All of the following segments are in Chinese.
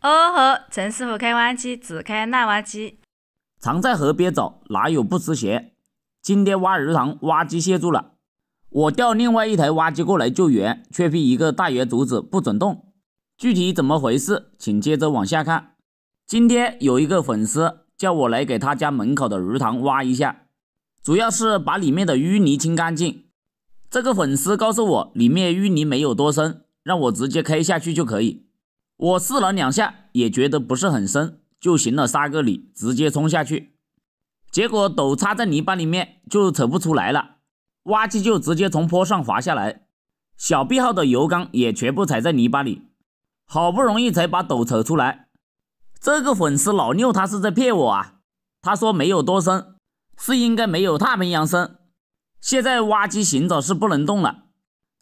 哦吼，陈师傅开挖机，只开烂挖机。常在河边走，哪有不湿鞋？今天挖鱼塘，挖机陷住了，我调另外一台挖机过来救援，却被一个大爷竹子不准动。具体怎么回事，请接着往下看。今天有一个粉丝叫我来给他家门口的鱼塘挖一下，主要是把里面的淤泥清干净。这个粉丝告诉我，里面淤泥没有多深，让我直接开下去就可以。我试了两下，也觉得不是很深，就行了三个里，直接冲下去，结果斗插在泥巴里面，就扯不出来了。挖机就直接从坡上滑下来，小臂号的油缸也全部踩在泥巴里，好不容易才把斗扯出来。这个粉丝老六他是在骗我啊！他说没有多深，是应该没有太平洋深。现在挖机行走是不能动了，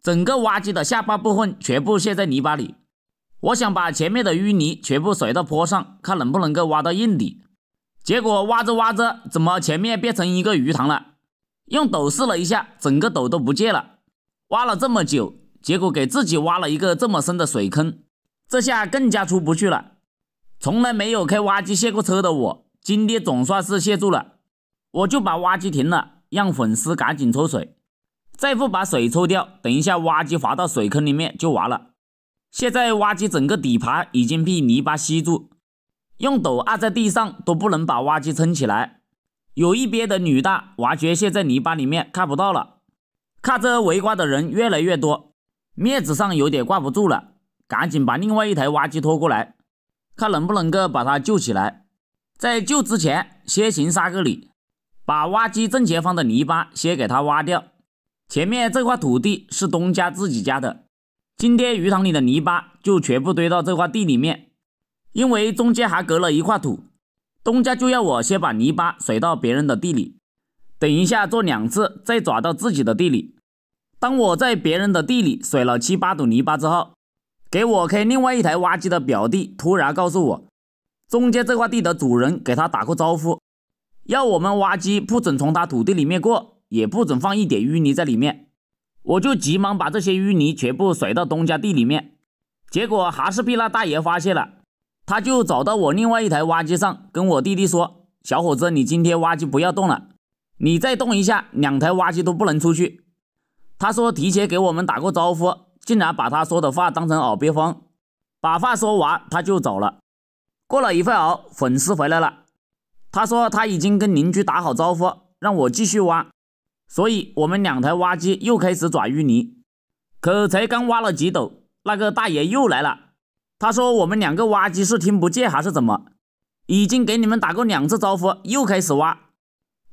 整个挖机的下半部分全部陷在泥巴里。我想把前面的淤泥全部甩到坡上，看能不能够挖到硬底。结果挖着挖着，怎么前面变成一个鱼塘了？用斗试了一下，整个斗都不见了。挖了这么久，结果给自己挖了一个这么深的水坑，这下更加出不去了。从来没有开挖机卸过车的我，今天总算是卸住了。我就把挖机停了，让粉丝赶紧抽水。再不把水抽掉，等一下挖机滑到水坑里面就完了。现在挖机整个底盘已经被泥巴吸住，用斗按在地上都不能把挖机撑起来。有一边的女大挖掘陷在泥巴里面看不到了，看着围观的人越来越多，面子上有点挂不住了，赶紧把另外一台挖机拖过来，看能不能够把它救起来。在救之前，先行三个礼，把挖机正前方的泥巴先给它挖掉。前面这块土地是东家自己家的。今天鱼塘里的泥巴就全部堆到这块地里面，因为中间还隔了一块土，东家就要我先把泥巴甩到别人的地里，等一下做两次，再抓到自己的地里。当我在别人的地里甩了七八堵泥巴之后，给我开另外一台挖机的表弟突然告诉我，中间这块地的主人给他打过招呼，要我们挖机不准从他土地里面过，也不准放一点淤泥在里面。我就急忙把这些淤泥全部甩到东家地里面，结果还是被那大爷发现了。他就找到我另外一台挖机上，跟我弟弟说：“小伙子，你今天挖机不要动了，你再动一下，两台挖机都不能出去。”他说提前给我们打个招呼，竟然把他说的话当成耳边风。把话说完，他就走了。过了一会儿，粉丝回来了，他说他已经跟邻居打好招呼，让我继续挖。所以，我们两台挖机又开始抓淤泥，可才刚挖了几斗，那个大爷又来了。他说我们两个挖机是听不见还是怎么？已经给你们打过两次招呼，又开始挖。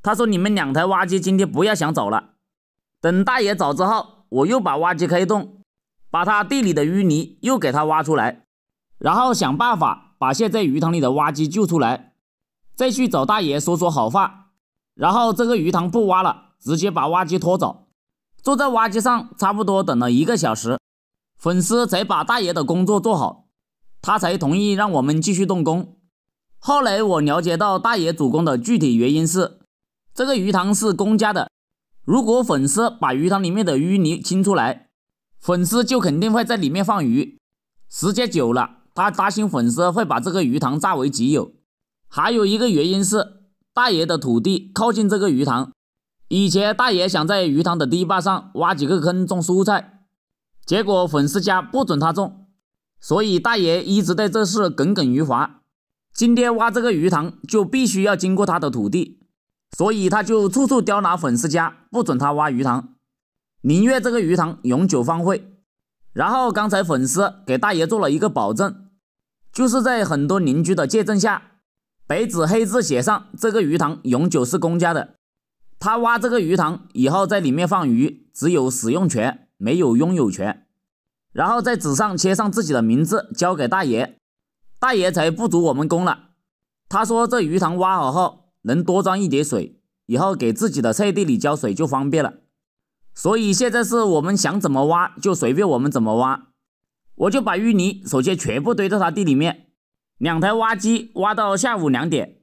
他说你们两台挖机今天不要想走了。等大爷走之后，我又把挖机开动，把他地里的淤泥又给他挖出来，然后想办法把现在鱼塘里的挖机救出来，再去找大爷说说好话，然后这个鱼塘不挖了。直接把挖机拖走，坐在挖机上差不多等了一个小时，粉丝才把大爷的工作做好，他才同意让我们继续动工。后来我了解到，大爷主攻的具体原因是这个鱼塘是公家的，如果粉丝把鱼塘里面的淤泥清出来，粉丝就肯定会在里面放鱼，时间久了，他担心粉丝会把这个鱼塘占为己有。还有一个原因是，大爷的土地靠近这个鱼塘。以前大爷想在鱼塘的堤坝上挖几个坑种蔬菜，结果粉丝家不准他种，所以大爷一直对这事耿耿于怀。今天挖这个鱼塘就必须要经过他的土地，所以他就处处刁难粉丝家，不准他挖鱼塘，宁愿这个鱼塘永久荒废。然后刚才粉丝给大爷做了一个保证，就是在很多邻居的见证下，白纸黑字写上这个鱼塘永久是公家的。他挖这个鱼塘以后，在里面放鱼，只有使用权，没有拥有权。然后在纸上签上自己的名字，交给大爷，大爷才不足我们工了。他说这鱼塘挖好后，能多装一点水，以后给自己的菜地里浇水就方便了。所以现在是我们想怎么挖就随便我们怎么挖。我就把淤泥首先全部堆到他地里面，两台挖机挖到下午两点，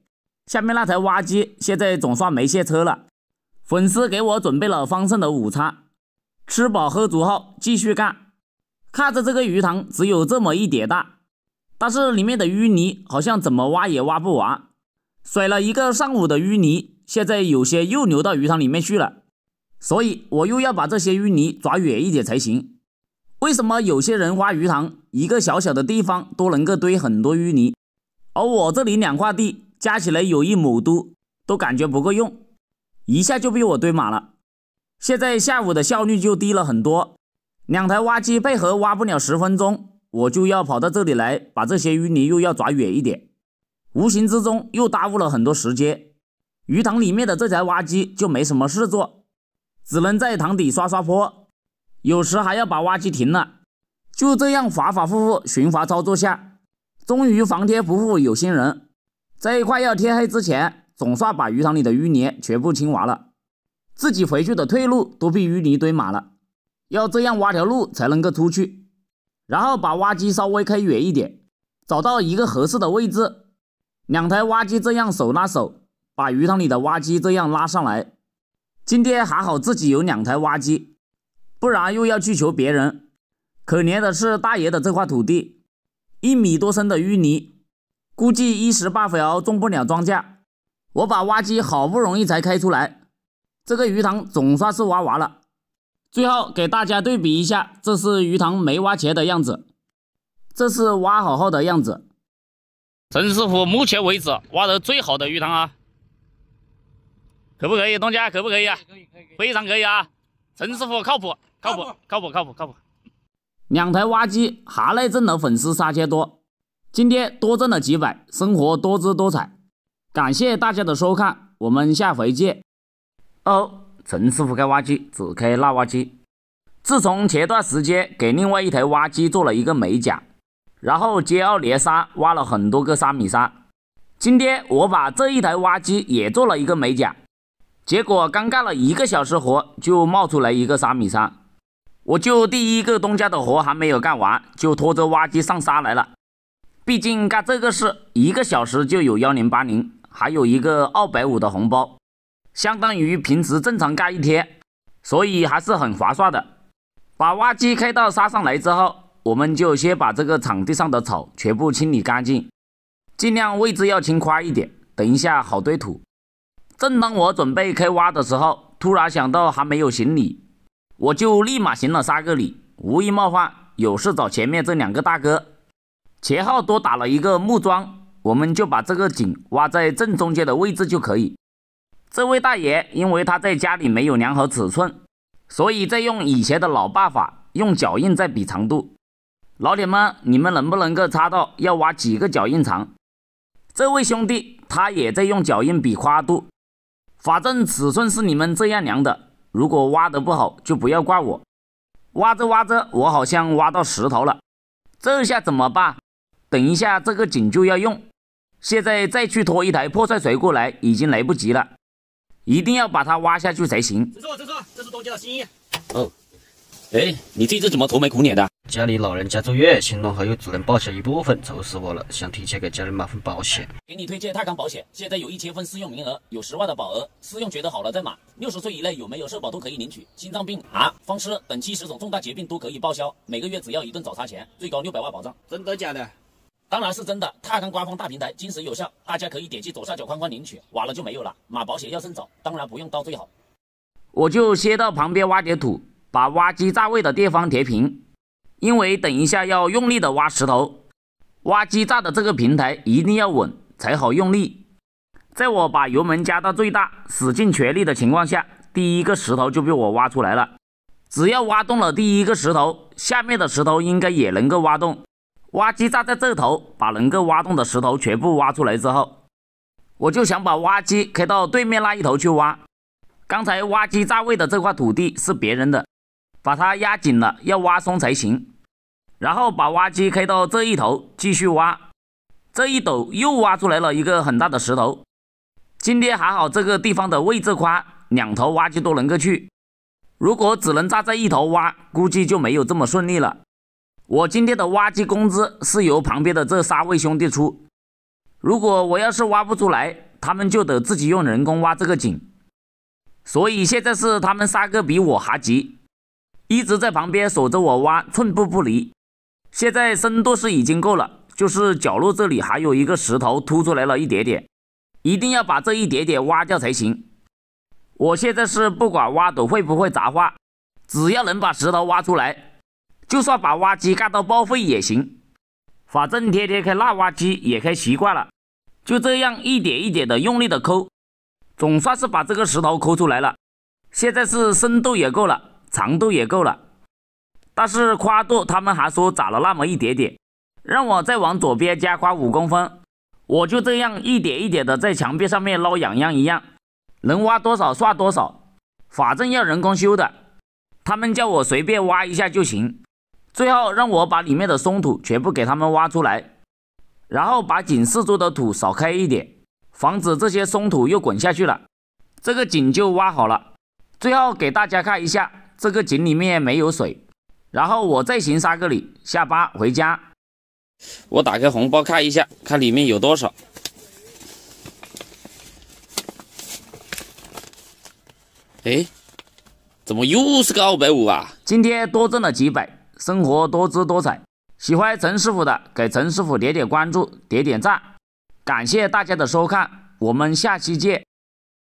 下面那台挖机现在总算没卸车了。粉丝给我准备了丰盛的午餐，吃饱喝足后继续干。看着这个鱼塘只有这么一点大，但是里面的淤泥好像怎么挖也挖不完。甩了一个上午的淤泥，现在有些又流到鱼塘里面去了，所以我又要把这些淤泥抓远一点才行。为什么有些人挖鱼塘，一个小小的地方都能够堆很多淤泥，而我这里两块地加起来有一亩多，都感觉不够用。一下就被我堆满了，现在下午的效率就低了很多，两台挖机配合挖不了十分钟，我就要跑到这里来把这些淤泥又要抓远一点，无形之中又耽误了很多时间。鱼塘里面的这台挖机就没什么事做，只能在塘底刷刷坡，有时还要把挖机停了，就这样反反复复循环操作下，终于皇天不负有心人，在快要天黑之前。总算把鱼塘里的淤泥全部清完了，自己回去的退路都被淤泥堆满了，要这样挖条路才能够出去。然后把挖机稍微开远一点，找到一个合适的位置，两台挖机这样手拉手，把鱼塘里的挖机这样拉上来。今天还好自己有两台挖机，不然又要去求别人。可怜的是大爷的这块土地，一米多深的淤泥，估计一时半会儿种不了庄稼。我把挖机好不容易才开出来，这个鱼塘总算是挖完了。最后给大家对比一下，这是鱼塘没挖前的样子，这是挖好后的样子。陈师傅目前为止挖的最好的鱼塘啊，可不可以，东家可不可以啊？可以可以，非常可以啊！陈师傅靠谱，靠谱，靠谱，靠谱，靠谱。两台挖机，哈内挣了粉丝三千多，今天多挣了几百，生活多姿多彩。感谢大家的收看，我们下回见。哦，陈师傅开挖机，只开那挖机。自从前段时间给另外一台挖机做了一个美甲，然后接二连三挖了很多个三米三。今天我把这一台挖机也做了一个美甲，结果刚干了一个小时活，就冒出来一个三米三。我就第一个东家的活还没有干完，就拖着挖机上山来了。毕竟干这个事，一个小时就有幺零八零。还有一个二百五的红包，相当于平时正常干一天，所以还是很划算的。把挖机开到沙上来之后，我们就先把这个场地上的草全部清理干净，尽量位置要清宽一点，等一下好堆土。正当我准备开挖的时候，突然想到还没有行李，我就立马行了三个礼，无意冒犯，有事找前面这两个大哥。前后多打了一个木桩。我们就把这个井挖在正中间的位置就可以。这位大爷因为他在家里没有量好尺寸，所以在用以前的老办法，用脚印在比长度。老铁们，你们能不能够猜到要挖几个脚印长？这位兄弟他也在用脚印比宽度。反正尺寸是你们这样量的，如果挖得不好就不要怪我。挖着挖着，我好像挖到石头了，这下怎么办？等一下这个井就要用。现在再去拖一台破碎锤过来，已经来不及了，一定要把它挖下去才行。没错，没错，这是东家的心意。哦，哎，你这次怎么愁眉苦脸的？家里老人家住院，新农合又只能报销一部分，愁死我了。想提前给家人买份保险。给你推荐泰康保险，现在有一千份试用名额，有十万的保额，试用觉得好了再买。六十岁以内有没有社保都可以领取，心脏病啊、风湿等七十种重大疾病都可以报销，每个月只要一顿早餐钱，最高六百万保障。真的假的？当然是真的，泰康官方大平台，真实有效，大家可以点击左下角框框领取，晚了就没有了。买保险要趁早，当然不用到最好。我就先到旁边挖点土，把挖机炸位的地方填平，因为等一下要用力的挖石头，挖机炸的这个平台一定要稳才好用力。在我把油门加到最大，使尽全力的情况下，第一个石头就被我挖出来了。只要挖动了第一个石头，下面的石头应该也能够挖动。挖机站在这头，把能够挖动的石头全部挖出来之后，我就想把挖机开到对面那一头去挖。刚才挖机炸位的这块土地是别人的，把它压紧了，要挖松才行。然后把挖机开到这一头继续挖，这一斗又挖出来了一个很大的石头。今天还好这个地方的位置宽，两头挖机都能够去。如果只能站在一头挖，估计就没有这么顺利了。我今天的挖机工资是由旁边的这三位兄弟出。如果我要是挖不出来，他们就得自己用人工挖这个井。所以现在是他们三个比我还急，一直在旁边守着我挖，寸步不离。现在深度是已经够了，就是角落这里还有一个石头凸出来了一点点，一定要把这一点点挖掉才行。我现在是不管挖斗会不会砸化，只要能把石头挖出来。就算把挖机干到报废也行，反正天天开那挖机也开习惯了。就这样一点一点的用力的抠，总算是把这个石头抠出来了。现在是深度也够了，长度也够了，但是宽度他们还说窄了那么一点点，让我再往左边加宽五公分。我就这样一点一点的在墙壁上面挠痒痒一样，能挖多少算多少，反正要人工修的，他们叫我随便挖一下就行。最后让我把里面的松土全部给他们挖出来，然后把井四周的土扫开一点，防止这些松土又滚下去了。这个井就挖好了。最后给大家看一下，这个井里面没有水。然后我再行三个礼，下班回家。我打开红包看一下，看里面有多少。哎，怎么又是个二百五啊？今天多挣了几百。生活多姿多彩，喜欢陈师傅的给陈师傅点点关注，点点赞，感谢大家的收看，我们下期见。